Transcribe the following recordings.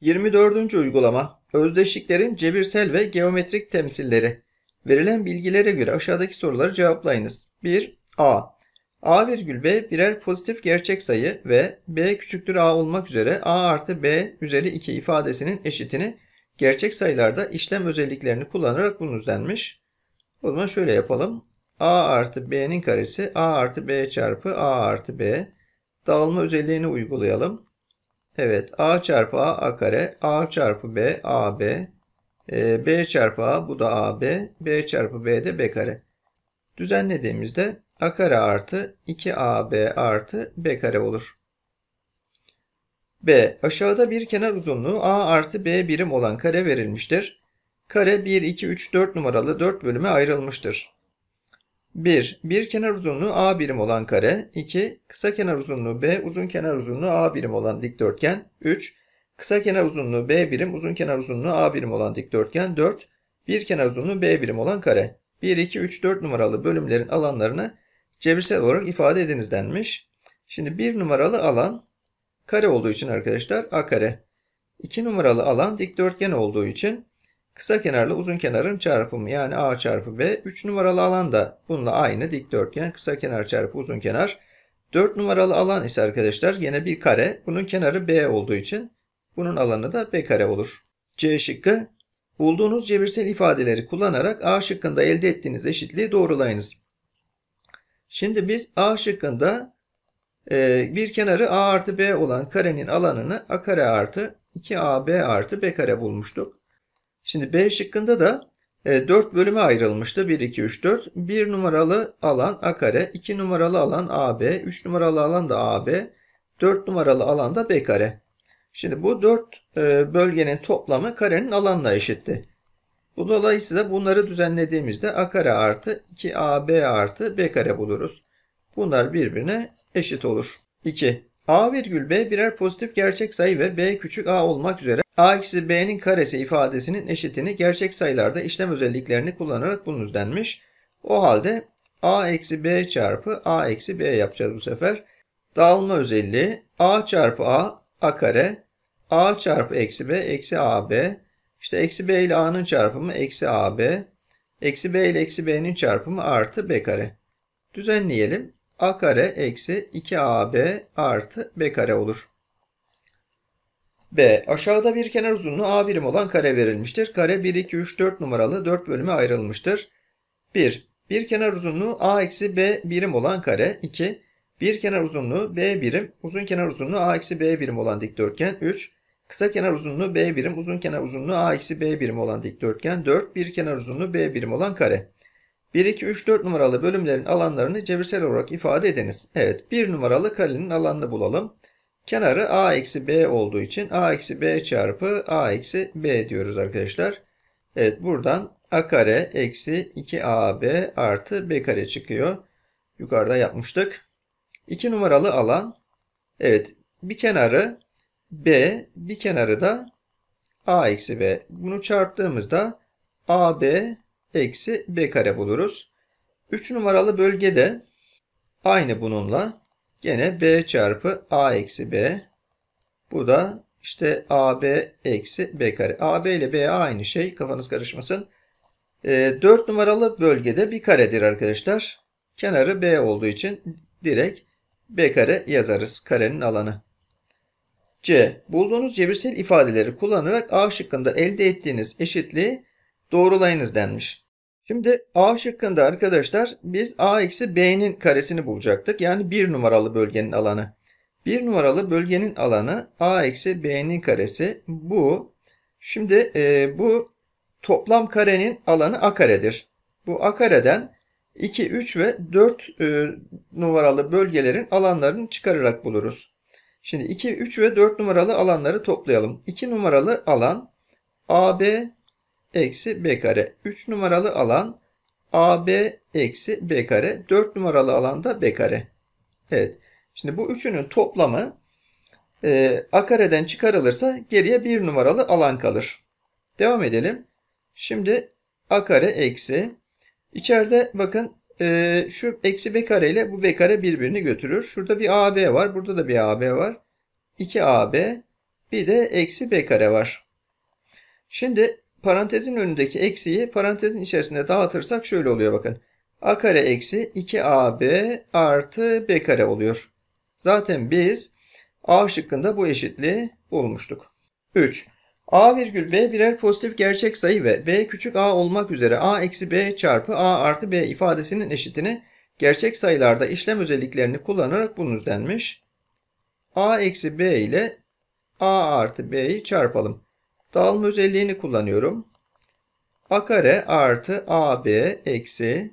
24. uygulama Özdeşliklerin cebirsel ve geometrik temsilleri. Verilen bilgilere göre aşağıdaki soruları cevaplayınız. 1. A. A virgül B birer pozitif gerçek sayı ve B küçüktür A olmak üzere A artı B üzeri 2 ifadesinin eşitini gerçek sayılarda işlem özelliklerini kullanarak bulunuz denmiş. O zaman şöyle yapalım a artı b'nin karesi a artı b çarpı a artı b. Dağılma özelliğini uygulayalım. Evet a çarpı a a kare a çarpı b a b. E, b çarpı a bu da a b. b çarpı b de b kare. Düzenlediğimizde a kare artı 2ab artı b kare olur. b. Aşağıda bir kenar uzunluğu a artı b birim olan kare verilmiştir. Kare 1, 2, 3, 4 numaralı 4 bölüme ayrılmıştır. 1. Bir kenar uzunluğu A birim olan kare. 2. Kısa kenar uzunluğu B, uzun kenar uzunluğu A birim olan dikdörtgen. 3. Kısa kenar uzunluğu B birim, uzun kenar uzunluğu A birim olan dikdörtgen. 4. Bir kenar uzunluğu B birim olan kare. 1, 2, 3, 4 numaralı bölümlerin alanlarını cebirsel olarak ifade ediniz denmiş. Şimdi 1 numaralı alan kare olduğu için arkadaşlar A kare. 2 numaralı alan dikdörtgen olduğu için Kısa kenarla uzun kenarın çarpımı yani A çarpı B. 3 numaralı alan da bununla aynı dikdörtgen. Kısa kenar çarpı uzun kenar. 4 numaralı alan ise arkadaşlar yine bir kare. Bunun kenarı B olduğu için bunun alanı da B kare olur. C şıkkı bulduğunuz cebirsel ifadeleri kullanarak A şıkkında elde ettiğiniz eşitliği doğrulayınız. Şimdi biz A şıkkında e, bir kenarı A artı B olan karenin alanını A kare artı 2AB artı B kare bulmuştuk. Şimdi B şıkkında da 4 e, bölüme ayrılmıştı. 1, 2, 3, 4. 1 numaralı alan A kare, 2 numaralı alan AB, 3 numaralı alan da AB, 4 numaralı alan da B kare. Şimdi bu 4 e, bölgenin toplamı karenin alanına eşitti. Bu dolayısıyla bunları düzenlediğimizde A kare artı 2AB artı B kare buluruz. Bunlar birbirine eşit olur. 2. A virgül B birer pozitif gerçek sayı ve B küçük A olmak üzere a eksi b'nin karesi ifadesinin eşitini gerçek sayılarda işlem özelliklerini kullanarak bulunuz denmiş. O halde a eksi b çarpı a eksi b yapacağız bu sefer. Dağılma özelliği a çarpı a a kare a çarpı eksi b eksi ab işte eksi b ile a'nın çarpımı eksi ab eksi b ile eksi b'nin çarpımı artı b kare. Düzenleyelim. a kare eksi 2ab artı b kare olur. B. Aşağıda bir kenar uzunluğu A birim olan kare verilmiştir. Kare 1, 2, 3, 4 numaralı 4 bölüme ayrılmıştır. 1. Bir kenar uzunluğu A eksi B birim olan kare. 2. Bir kenar uzunluğu B birim, uzun kenar uzunluğu A eksi B birim olan dikdörtgen. 3. Kısa kenar uzunluğu B birim, uzun kenar uzunluğu A eksi B birim olan dikdörtgen. 4. Bir kenar uzunluğu B birim olan kare. 1, 2, 3, 4 numaralı bölümlerin alanlarını cebirsel olarak ifade ediniz. Evet, 1 numaralı karenin alanını bulalım. Kenarı a eksi b olduğu için a eksi b çarpı a eksi b diyoruz arkadaşlar. Evet buradan a kare eksi 2ab artı b kare çıkıyor. Yukarıda yapmıştık. 2 numaralı alan evet bir kenarı b bir kenarı da a eksi b. Bunu çarptığımızda ab eksi b kare buluruz. 3 numaralı bölgede aynı bununla Gene B çarpı A eksi B. Bu da işte AB eksi B kare. AB ile B aynı şey. Kafanız karışmasın. E, 4 numaralı bölgede bir karedir arkadaşlar. Kenarı B olduğu için direkt B kare yazarız. Karenin alanı. C. Bulduğunuz cebirsel ifadeleri kullanarak A şıkkında elde ettiğiniz eşitliği doğrulayınız denmiş. Şimdi A şıkkında arkadaşlar biz A eksi B'nin karesini bulacaktık. Yani bir numaralı bölgenin alanı. Bir numaralı bölgenin alanı A eksi B'nin karesi bu. Şimdi e, bu toplam karenin alanı A karedir. Bu A kareden 2, 3 ve 4 e, numaralı bölgelerin alanlarını çıkararak buluruz. Şimdi 2, 3 ve 4 numaralı alanları toplayalım. 2 numaralı alan AB eksi b kare. 3 numaralı alan AB eksi B kare. 4 numaralı alanda B kare. Evet. Şimdi bu üçünün toplamı e, A kareden çıkarılırsa geriye 1 numaralı alan kalır. Devam edelim. Şimdi A kare eksi. İçeride bakın e, şu eksi B kare ile bu B kare birbirini götürür. Şurada bir AB var. Burada da bir AB var. 2 AB. Bir de eksi B kare var. Şimdi parantezin önündeki eksiyi parantezin içerisinde dağıtırsak şöyle oluyor bakın. a kare eksi 2ab artı b kare oluyor. Zaten biz a şıkkında bu eşitliği bulmuştuk. 3. a virgül b birer pozitif gerçek sayı ve b küçük a olmak üzere a eksi b çarpı a artı b ifadesinin eşitini gerçek sayılarda işlem özelliklerini kullanarak bulunuz denmiş. a eksi b ile a artı b'yi çarpalım. Dağılma özelliğini kullanıyorum. A kare artı AB eksi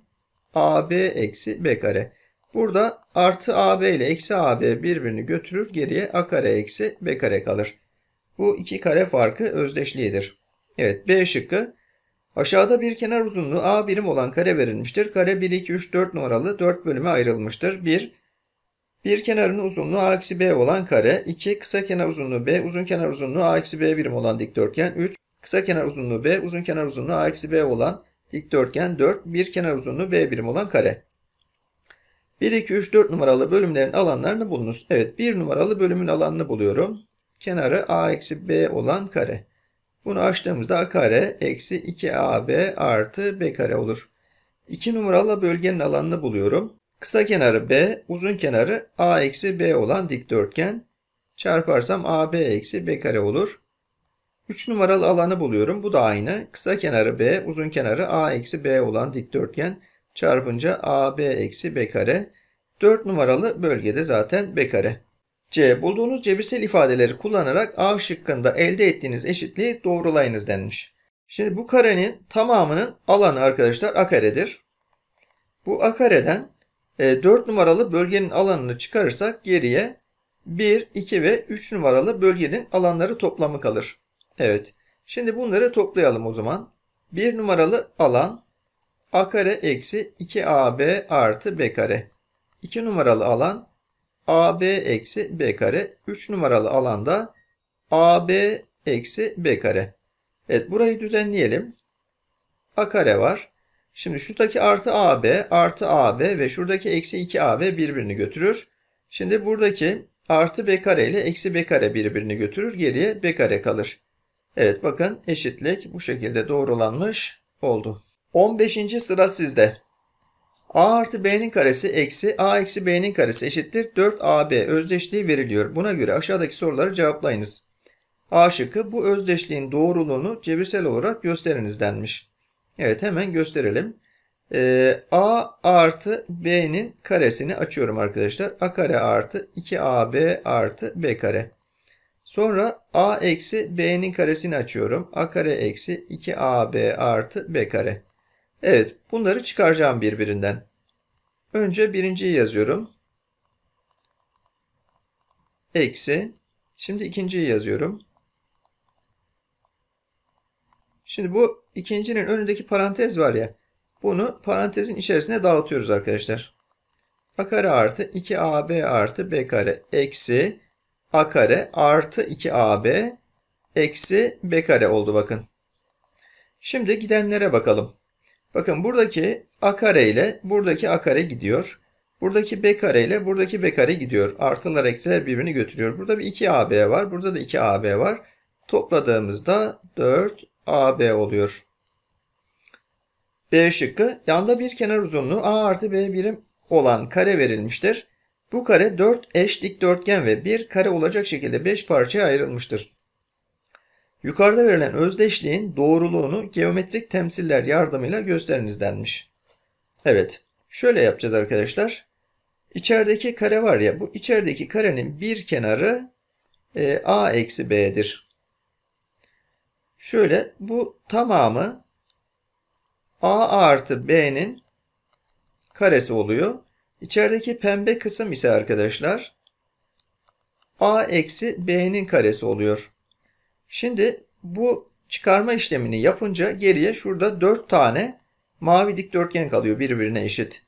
AB eksi B kare. Burada artı AB ile eksi AB birbirini götürür. Geriye A kare eksi B kare kalır. Bu iki kare farkı özdeşliğidir. Evet B şıkkı. Aşağıda bir kenar uzunluğu A birim olan kare verilmiştir. Kare 1, 2, 3, 4 numaralı 4 bölüme ayrılmıştır. 1, bir kenarın uzunluğu a eksi b olan kare, 2 kısa kenar uzunluğu b, uzun kenar uzunluğu a eksi b birim olan dikdörtgen, 3 kısa kenar uzunluğu b, uzun kenar uzunluğu a eksi b olan dikdörtgen, 4 bir kenar uzunluğu b birim olan kare. 1, 2, 3, 4 numaralı bölümlerin alanlarını bulunuz. Evet 1 numaralı bölümün alanını buluyorum. Kenarı a eksi b olan kare. Bunu açtığımızda a kare eksi 2ab artı b kare olur. 2 numaralı bölgenin alanını buluyorum. Kısa kenarı B, uzun kenarı A eksi B olan dikdörtgen. Çarparsam AB eksi B kare olur. 3 numaralı alanı buluyorum. Bu da aynı. Kısa kenarı B, uzun kenarı A eksi B olan dikdörtgen. Çarpınca AB eksi B kare. 4 numaralı bölgede zaten B kare. C. Bulduğunuz cebirsel ifadeleri kullanarak A şıkkında elde ettiğiniz eşitliği doğrulayınız denmiş. Şimdi bu karenin tamamının alanı arkadaşlar A karedir. Bu A kareden e, 4 numaralı bölgenin alanını çıkarırsak geriye 1, 2 ve 3 numaralı bölgenin alanları toplamı kalır. Evet. Şimdi bunları toplayalım o zaman. 1 numaralı alan a kare eksi 2ab artı b kare. 2 numaralı alan ab eksi b kare. 3 numaralı alanda ab eksi b kare. Evet burayı düzenleyelim. a kare var. Şimdi şuradaki artı AB artı AB ve şuradaki eksi 2AB birbirini götürür. Şimdi buradaki artı B kare ile eksi B kare birbirini götürür. Geriye B kare kalır. Evet bakın eşitlik bu şekilde doğrulanmış oldu. 15. sıra sizde. A artı B'nin karesi eksi A eksi B'nin karesi eşittir 4AB özdeşliği veriliyor. Buna göre aşağıdaki soruları cevaplayınız. A şıkkı bu özdeşliğin doğruluğunu cebirsel olarak gösteriniz denmiş. Evet hemen gösterelim. Ee, a artı b'nin karesini açıyorum arkadaşlar. a kare artı 2ab artı b kare. Sonra a eksi b'nin karesini açıyorum. a kare eksi 2ab artı b kare. Evet bunları çıkaracağım birbirinden. Önce birinciyi yazıyorum. Eksi. Şimdi ikinciyi yazıyorum. Şimdi bu ikincinin önündeki parantez var ya. Bunu parantezin içerisine dağıtıyoruz arkadaşlar. A kare artı 2AB artı B kare eksi A kare artı 2AB eksi B kare oldu bakın. Şimdi gidenlere bakalım. Bakın buradaki A kare ile buradaki A kare gidiyor. Buradaki B kare ile buradaki B kare gidiyor. Artılar eksiler birbirini götürüyor. Burada bir 2AB var. Burada da 2AB var. Topladığımızda 4, AB oluyor. B şıkkı yanda bir kenar uzunluğu A artı B birim olan kare verilmiştir. Bu kare 4 eş dikdörtgen ve bir kare olacak şekilde 5 parçaya ayrılmıştır. Yukarıda verilen özdeşliğin doğruluğunu geometrik temsiller yardımıyla gösteriniz denmiş. Evet, şöyle yapacağız arkadaşlar. İçerideki kare var ya, bu içerideki karenin bir kenarı e, A eksi B'dir. Şöyle bu tamamı a artı b'nin karesi oluyor. İçerideki pembe kısım ise arkadaşlar a eksi b'nin karesi oluyor. Şimdi bu çıkarma işlemini yapınca geriye şurada 4 tane mavi dikdörtgen kalıyor birbirine eşit.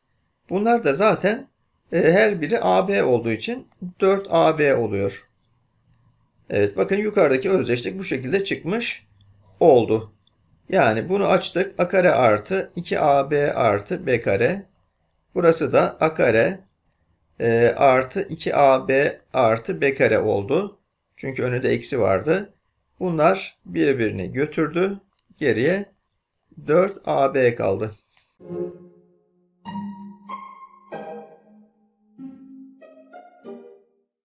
Bunlar da zaten e, her biri AB olduğu için 4AB oluyor. Evet bakın yukarıdaki özdeşlik bu şekilde çıkmış oldu. Yani bunu açtık. A kare artı 2AB artı B kare. Burası da A kare e, artı 2AB artı B kare oldu. Çünkü önünde eksi vardı. Bunlar birbirini götürdü. Geriye 4AB kaldı.